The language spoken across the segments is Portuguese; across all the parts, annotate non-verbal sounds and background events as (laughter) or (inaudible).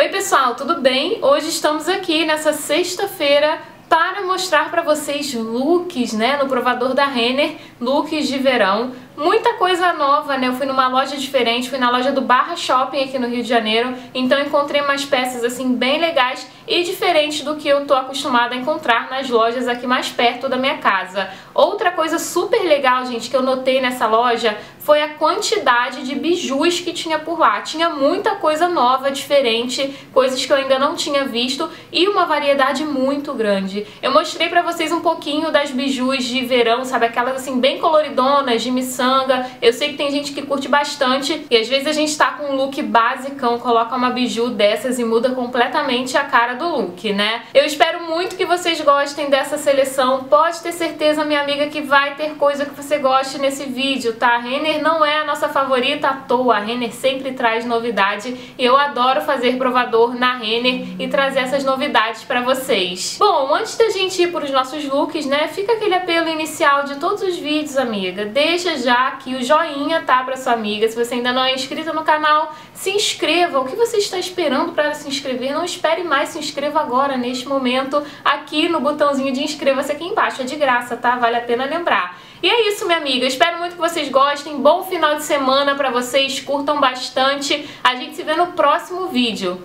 Oi pessoal, tudo bem? Hoje estamos aqui nessa sexta-feira para mostrar para vocês looks, né, no provador da Renner, looks de verão. Muita coisa nova, né, eu fui numa loja diferente, fui na loja do Barra Shopping aqui no Rio de Janeiro, então encontrei umas peças assim bem legais e diferente do que eu tô acostumada a encontrar nas lojas aqui mais perto da minha casa. Outra coisa super legal, gente, que eu notei nessa loja foi a quantidade de bijus que tinha por lá. Tinha muita coisa nova, diferente, coisas que eu ainda não tinha visto e uma variedade muito grande. Eu mostrei pra vocês um pouquinho das bijus de verão, sabe? Aquelas assim bem coloridonas, de miçanga. Eu sei que tem gente que curte bastante e às vezes a gente tá com um look basicão, coloca uma biju dessas e muda completamente a cara do look, né? Eu espero muito que vocês gostem dessa seleção. Pode ter certeza, minha amiga, que vai ter coisa que você goste nesse vídeo, tá? A Renner não é a nossa favorita à toa. A Renner sempre traz novidade e eu adoro fazer provador na Renner e trazer essas novidades pra vocês. Bom, antes da gente ir pros nossos looks, né, fica aquele apelo inicial de todos os vídeos, amiga. Deixa já aqui o joinha, tá, pra sua amiga. Se você ainda não é inscrita no canal, se inscreva. O que você está esperando para se inscrever? Não espere mais se inscrever inscreva agora, neste momento, aqui no botãozinho de inscreva-se aqui embaixo. É de graça, tá? Vale a pena lembrar. E é isso, minha amiga. Espero muito que vocês gostem. Bom final de semana pra vocês. Curtam bastante. A gente se vê no próximo vídeo.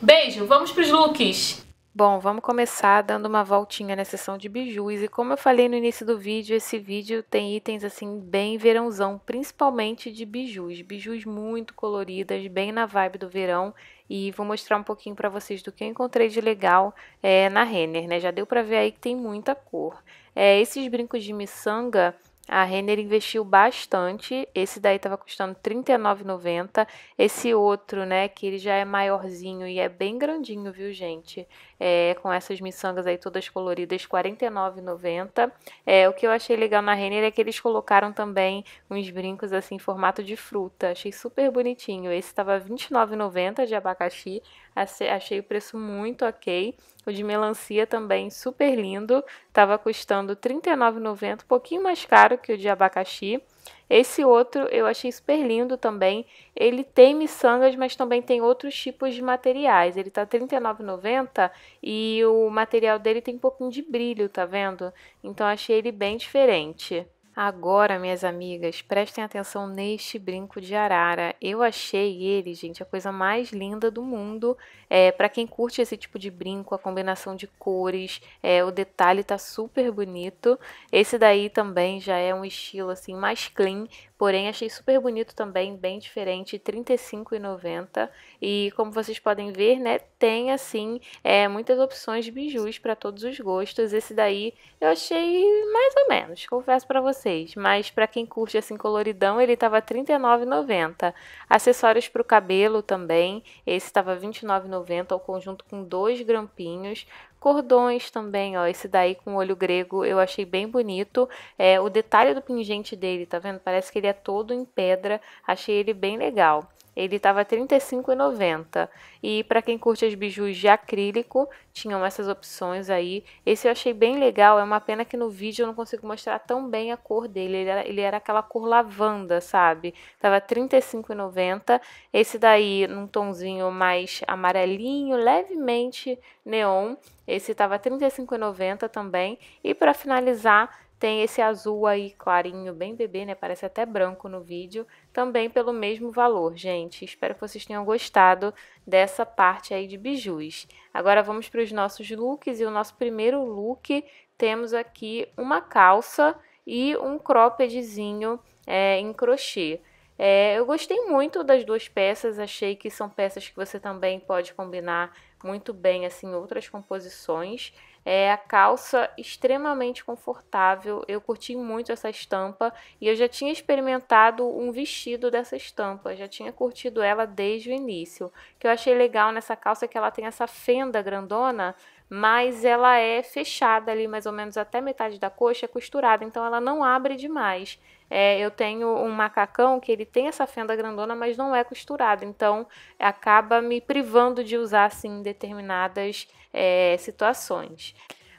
Beijo, vamos pros looks! Bom, vamos começar dando uma voltinha na seção de bijus e como eu falei no início do vídeo, esse vídeo tem itens assim bem verãozão, principalmente de bijus, bijus muito coloridas, bem na vibe do verão e vou mostrar um pouquinho para vocês do que eu encontrei de legal é, na Renner, né? Já deu para ver aí que tem muita cor. É, esses brincos de miçanga, a Renner investiu bastante. Esse daí estava custando R$39,90, 39,90. Esse outro, né, que ele já é maiorzinho e é bem grandinho, viu, gente? é, com essas miçangas aí todas coloridas, R$ 49,90. É, o que eu achei legal na Renner é que eles colocaram também uns brincos assim em formato de fruta. Achei super bonitinho. Esse estava R$ 29,90 de abacaxi. Achei o preço muito ok. O de melancia também super lindo. Estava custando R$ 39,90, um pouquinho mais caro que o de abacaxi. Esse outro eu achei super lindo também. Ele tem miçangas, mas também tem outros tipos de materiais. Ele tá R$ 39,90 e o material dele tem um pouquinho de brilho, tá vendo? Então achei ele bem diferente. Agora, minhas amigas, prestem atenção neste brinco de arara. Eu achei ele, gente, a coisa mais linda do mundo. É, para quem curte esse tipo de brinco, a combinação de cores, é, o detalhe tá super bonito. Esse daí também já é um estilo assim mais clean, porém achei super bonito também, bem diferente, R$ 35,90. E como vocês podem ver, né, tem assim é, muitas opções de bijus para todos os gostos. Esse daí eu achei mais ou menos, confesso para vocês vocês, mas para quem curte assim coloridão, ele estava R$ 39,90. Acessórios para o cabelo também, esse estava R$ 29,90 ao conjunto com dois grampinhos. Cordões também, ó, esse daí com olho grego eu achei bem bonito. É, o detalhe do pingente dele, tá vendo? Parece que ele é todo em pedra, achei ele bem legal. Ele estava R$ 35,90. E para quem curte as bijus de acrílico, tinham essas opções aí. Esse eu achei bem legal, é uma pena que no vídeo eu não consigo mostrar tão bem a cor dele. Ele era, ele era aquela cor lavanda, sabe? Tava R$35,90. Esse daí num tonzinho mais amarelinho, levemente neon. Esse tava R$35,90 também. E para finalizar, tem esse azul aí clarinho, bem bebê, né? Parece até branco no vídeo, também pelo mesmo valor, gente. Espero que vocês tenham gostado dessa essa parte aí de bijus. Agora vamos para os nossos looks e o nosso primeiro look temos aqui uma calça e um croppedzinho é, em crochê. É, eu gostei muito das duas peças, achei que são peças que você também pode combinar muito bem assim outras composições. É a calça extremamente confortável, eu curti muito essa estampa e eu já tinha experimentado um vestido dessa estampa, já tinha curtido ela desde o início. O que eu achei legal nessa calça é que ela tem essa fenda grandona, mas ela é fechada ali mais ou menos até metade da coxa, é costurada, então ela não abre demais. É, eu tenho um macacão que ele tem essa fenda grandona, mas não é costurada. então acaba me privando de usar assim determinadas é, situações.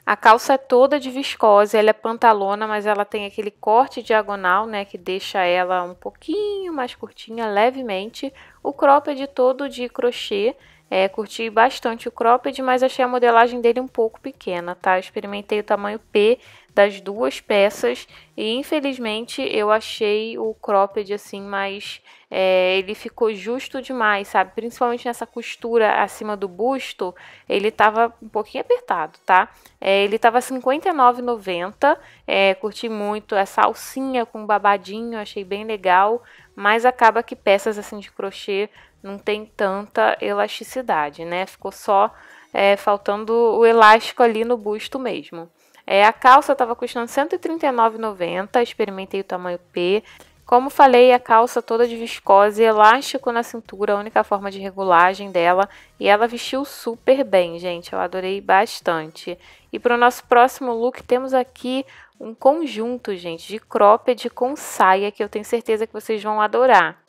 A calça é toda de viscose, ela é pantalona, mas ela tem aquele corte diagonal, né, que deixa ela um pouquinho mais curtinha, levemente. O cropped é todo de crochê, é, curti bastante o cropped, mas achei a modelagem dele um pouco pequena, tá? Eu experimentei o tamanho P, das duas peças e infelizmente eu achei o cropped assim mais é, ele ficou justo demais sabe principalmente nessa costura acima do busto ele tava um pouquinho apertado tá é, ele tava 59,90 é, curti muito essa alcinha com babadinho achei bem legal mas acaba que peças assim de crochê não tem tanta elasticidade né ficou só é, faltando o elástico ali no busto mesmo é, a calça estava custando R$ 139,90, experimentei o tamanho P. Como falei, a calça toda de viscose, elástico na cintura, a única forma de regulagem dela, e ela vestiu super bem, gente, eu adorei bastante. E para o nosso próximo look, temos aqui um conjunto, gente, de cropped com saia, que eu tenho certeza que vocês vão adorar.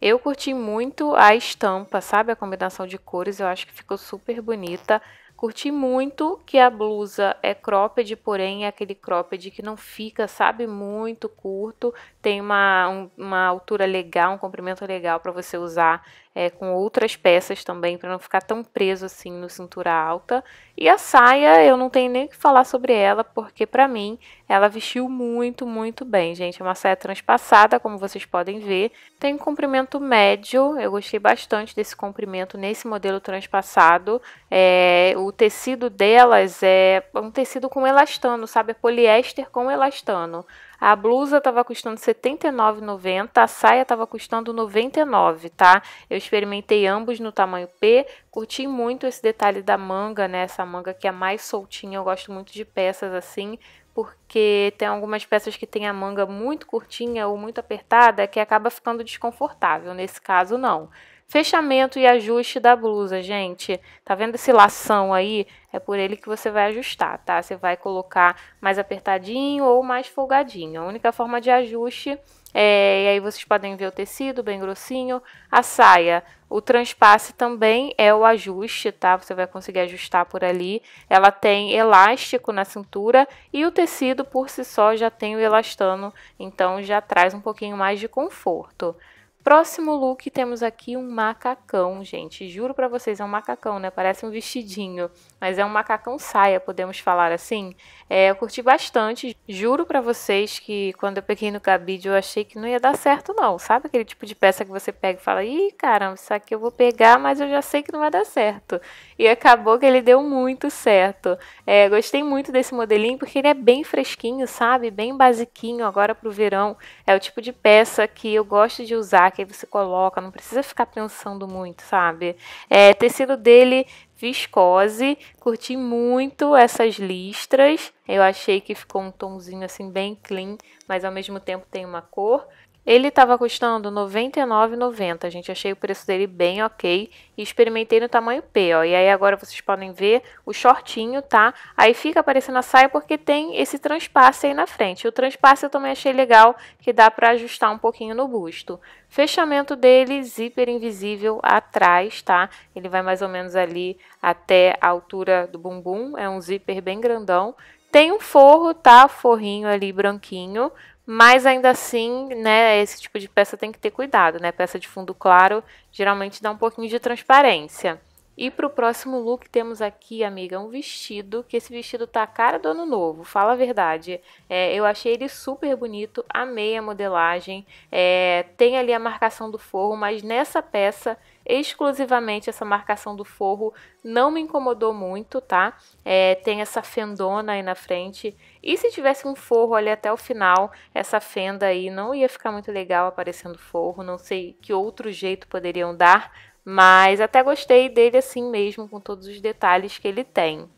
Eu curti muito a estampa, sabe? A combinação de cores, eu acho que ficou super bonita. Curti muito que a blusa é cropped, porém é aquele cropped que não fica, sabe, muito curto. Tem uma, um, uma altura legal, um comprimento legal para você usar é, com outras peças também, para não ficar tão preso assim no cintura alta. E a saia, eu não tenho nem o que falar sobre ela, porque para mim ela vestiu muito, muito bem, gente. É uma saia transpassada, como vocês podem ver. Tem um comprimento médio, eu gostei bastante desse comprimento nesse modelo transpassado. É, o tecido delas é um tecido com elastano, sabe? É poliéster com elastano. A blusa estava custando R$ 79,90, a saia estava custando R$ 99, tá? Eu experimentei ambos no tamanho P, curti muito esse detalhe da manga, né? Essa manga que é mais soltinha, eu gosto muito de peças assim, porque tem algumas peças que tem a manga muito curtinha ou muito apertada que acaba ficando desconfortável. Nesse caso, não. Fechamento e ajuste da blusa, gente. Tá vendo esse lação aí? É por ele que você vai ajustar, tá? Você vai colocar mais apertadinho ou mais folgadinho. A única forma de ajuste é... E aí vocês podem ver o tecido bem grossinho. A saia, o transpasse também é o ajuste, tá? Você vai conseguir ajustar por ali. Ela tem elástico na cintura e o tecido por si só já tem o elastano. Então, já traz um pouquinho mais de conforto. Próximo look temos aqui um macacão, gente. Juro para vocês, é um macacão, né? Parece um vestidinho, mas é um macacão saia, podemos falar assim. É, eu curti bastante. Juro para vocês que quando eu peguei no cabide eu achei que não ia dar certo não. Sabe aquele tipo de peça que você pega e fala: "Ih, caramba, isso aqui eu vou pegar, mas eu já sei que não vai dar certo". E acabou que ele deu muito certo. É, gostei muito desse modelinho porque ele é bem fresquinho, sabe? Bem basiquinho agora pro verão. É o tipo de peça que eu gosto de usar que aí você coloca, não precisa ficar pensando muito, sabe? É, tecido dele viscose, curti muito essas listras. Eu achei que ficou um tonzinho assim bem clean, mas ao mesmo tempo tem uma cor. Ele estava custando R$ 99,90, gente. Achei o preço dele bem ok e experimentei no tamanho P, ó. E aí agora vocês podem ver o shortinho, tá? Aí fica aparecendo a saia porque tem esse transpasse aí na frente. O transpasse eu também achei legal, que dá para ajustar um pouquinho no busto. Fechamento dele, zíper invisível atrás, tá? Ele vai mais ou menos ali até a altura do bumbum, é um zíper bem grandão. Tem um forro, tá? Forrinho ali branquinho, mas ainda assim, né, esse tipo de peça tem que ter cuidado, né? Peça de fundo claro geralmente dá um pouquinho de transparência. E para o próximo look temos aqui, amiga, um vestido, que esse vestido tá a cara do ano novo, fala a verdade. É, eu achei ele super bonito, amei a modelagem, é, tem ali a marcação do forro, mas nessa peça exclusivamente essa marcação do forro não me incomodou muito, tá? É, tem essa fendona aí na frente. E se tivesse um forro ali até o final, essa fenda aí não ia ficar muito legal aparecendo forro. Não sei que outro jeito poderiam dar, mas até gostei dele assim mesmo, com todos os detalhes que ele tem.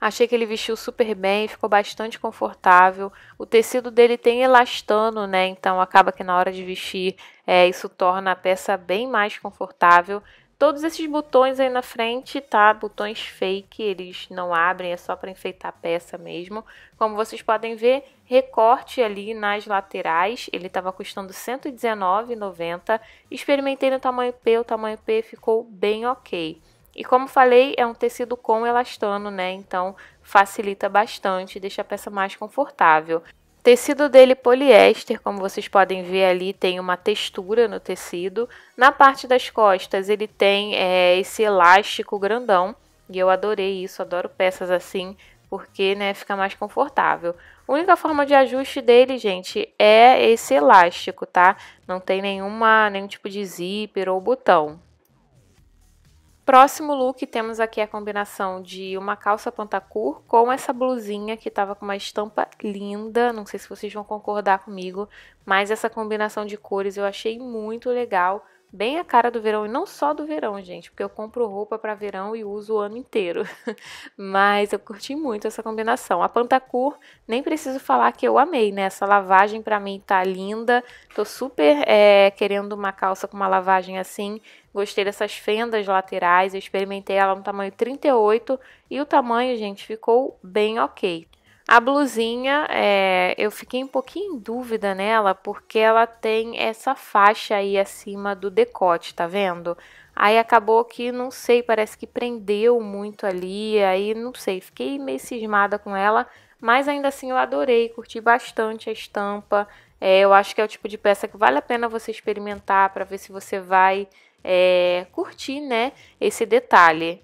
Achei que ele vestiu super bem, ficou bastante confortável. O tecido dele tem elastano, né? Então acaba que na hora de vestir é, isso torna a peça bem mais confortável. Todos esses botões aí na frente, tá? Botões fake, eles não abrem, é só para enfeitar a peça mesmo. Como vocês podem ver, recorte ali nas laterais, ele estava custando R$ 119,90. Experimentei no tamanho P, o tamanho P ficou bem ok. E como falei, é um tecido com elastano, né? Então facilita bastante, deixa a peça mais confortável. Tecido dele poliéster, como vocês podem ver ali, tem uma textura no tecido. Na parte das costas ele tem é, esse elástico grandão, e eu adorei isso, adoro peças assim, porque né, fica mais confortável. A única forma de ajuste dele, gente, é esse elástico, tá? Não tem nenhuma, nenhum tipo de zíper ou botão. Próximo look, temos aqui é a combinação de uma calça pantacur com essa blusinha que estava com uma estampa linda, não sei se vocês vão concordar comigo, mas essa combinação de cores eu achei muito legal bem a cara do verão e não só do verão, gente, porque eu compro roupa para verão e uso o ano inteiro. (laughs) Mas eu curti muito essa combinação. A Pantacur, nem preciso falar que eu amei, né? Essa lavagem para mim tá linda. Tô super é, querendo uma calça com uma lavagem assim. Gostei dessas fendas laterais, eu experimentei ela no tamanho 38 e o tamanho, gente, ficou bem ok. A blusinha, é, eu fiquei um pouquinho em dúvida nela, porque ela tem essa faixa aí acima do decote, tá vendo? Aí acabou que, não sei, parece que prendeu muito ali, aí não sei, fiquei meio cismada com ela, mas ainda assim eu adorei, curti bastante a estampa, é, eu acho que é o tipo de peça que vale a pena você experimentar para ver se você vai é, curtir, né, esse detalhe.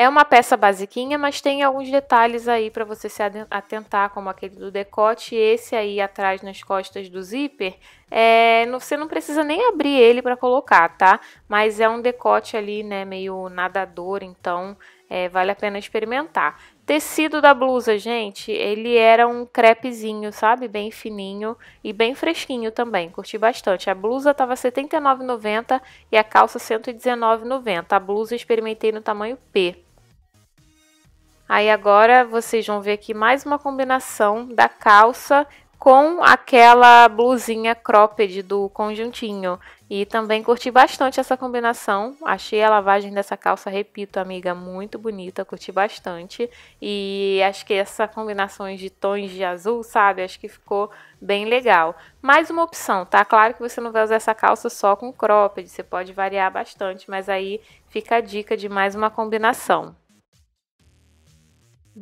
É uma peça basiquinha, mas tem alguns detalhes aí para você se atentar, como aquele do decote, esse aí atrás nas costas do zíper, é, você não precisa nem abrir ele para colocar, tá? Mas é um decote ali, né, meio nadador, então é, vale a pena experimentar. Tecido da blusa, gente, ele era um crepezinho, sabe? Bem fininho e bem fresquinho também, curti bastante. A blusa tava R$ 79,90 e a calça R$ 119,90. A blusa experimentei no tamanho P. Aí agora vocês vão ver aqui mais uma combinação da calça com aquela blusinha cropped do conjuntinho. E também curti bastante essa combinação. Achei a lavagem dessa calça, repito, amiga, muito bonita. Curti bastante. E acho que essa combinação de tons de azul, sabe? Acho que ficou bem legal. Mais uma opção, tá? Claro que você não vai usar essa calça só com cropped. Você pode variar bastante, mas aí fica a dica de mais uma combinação.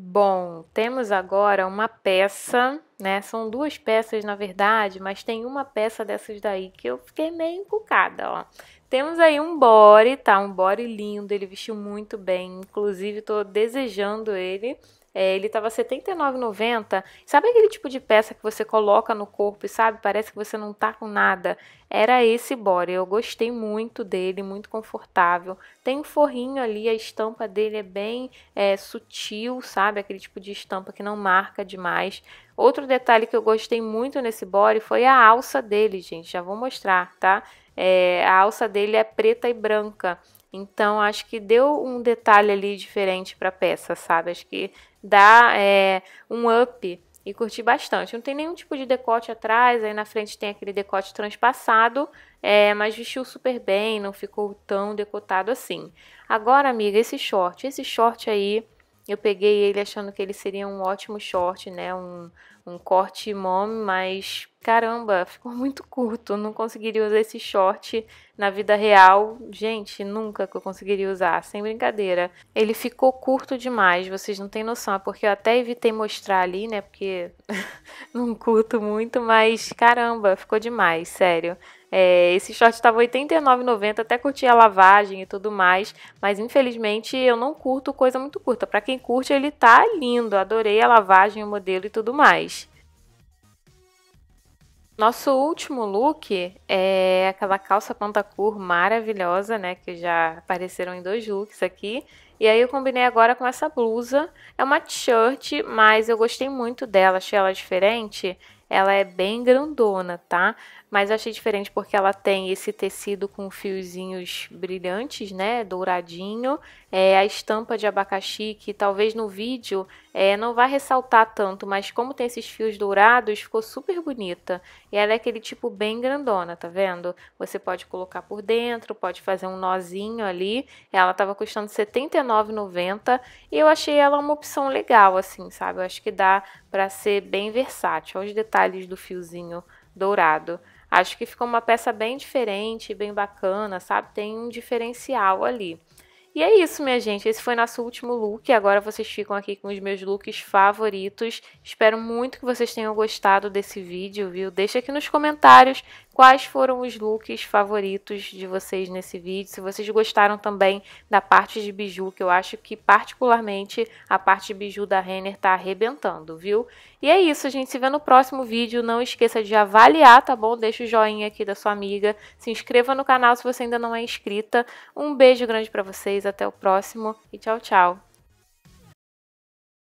Bom, temos agora uma peça, né? São duas peças na verdade, mas tem uma peça dessas daí que eu fiquei meio empucada, ó. Temos aí um body, tá? Um body lindo, ele vestiu muito bem, inclusive tô desejando ele é, ele estava R$ 79,90. Sabe aquele tipo de peça que você coloca no corpo e sabe, parece que você não tá com nada? Era esse body, eu gostei muito dele, muito confortável. Tem um forrinho ali, a estampa dele é bem é, sutil, sabe? Aquele tipo de estampa que não marca demais. Outro detalhe que eu gostei muito nesse body foi a alça dele, gente. Já vou mostrar, tá? É, a alça dele é preta e branca. Então, acho que deu um detalhe ali diferente para a peça, sabe? Acho que dar é, um up e curti bastante. Não tem nenhum tipo de decote atrás, aí na frente tem aquele decote transpassado, é, mas vestiu super bem, não ficou tão decotado assim. Agora, amiga, esse short, esse short aí, eu peguei ele achando que ele seria um ótimo short, né, um, um corte mom, mas caramba, (laughs) ficou muito curto. Não conseguiria usar esse short na vida real. Gente, nunca que eu conseguiria usar, sem brincadeira. Ele ficou curto demais, vocês não têm noção. É porque eu até evitei mostrar ali, né? Porque (laughs) não curto muito, mas caramba, ficou demais, sério. É, esse short estava R$ 89,90, até curti a lavagem e tudo mais, mas infelizmente eu não curto coisa muito curta. Para quem curte, ele tá lindo, adorei a lavagem, o modelo e tudo mais. Nosso último look é aquela calça pantacur maravilhosa, né? Que já apareceram em dois looks aqui. E aí eu combinei agora com essa blusa. É uma t-shirt, mas eu gostei muito dela, achei ela diferente. Ela é bem grandona, tá? Mas eu achei diferente porque ela tem esse tecido com fiozinhos brilhantes, né? Douradinho. É, a estampa de abacaxi, que talvez no vídeo é, não vai ressaltar tanto, mas como tem esses fios dourados, ficou super bonita. E ela é aquele tipo bem grandona, tá vendo? Você pode colocar por dentro, pode fazer um nozinho ali. Ela tava custando R$ 79,90 e eu achei ela uma opção legal, assim, sabe? Eu acho que dá para ser bem versátil. Olha os detalhes do fiozinho dourado. Acho que ficou uma peça bem diferente, bem bacana, sabe? Tem um diferencial ali. E é isso, minha gente. Esse foi nosso último look. Agora vocês ficam aqui com os meus looks favoritos. Espero muito que vocês tenham gostado desse vídeo, viu? Deixa aqui nos comentários quais foram os looks favoritos de vocês nesse vídeo. Se vocês gostaram também da parte de biju, que eu acho que particularmente a parte de biju da Renner tá arrebentando, viu? E é isso, gente. Se vê no próximo vídeo. Não esqueça de avaliar, tá bom? Deixa o joinha aqui da sua amiga. Se inscreva no canal se você ainda não é inscrita. Um beijo grande para vocês. Até o próximo e tchau, tchau.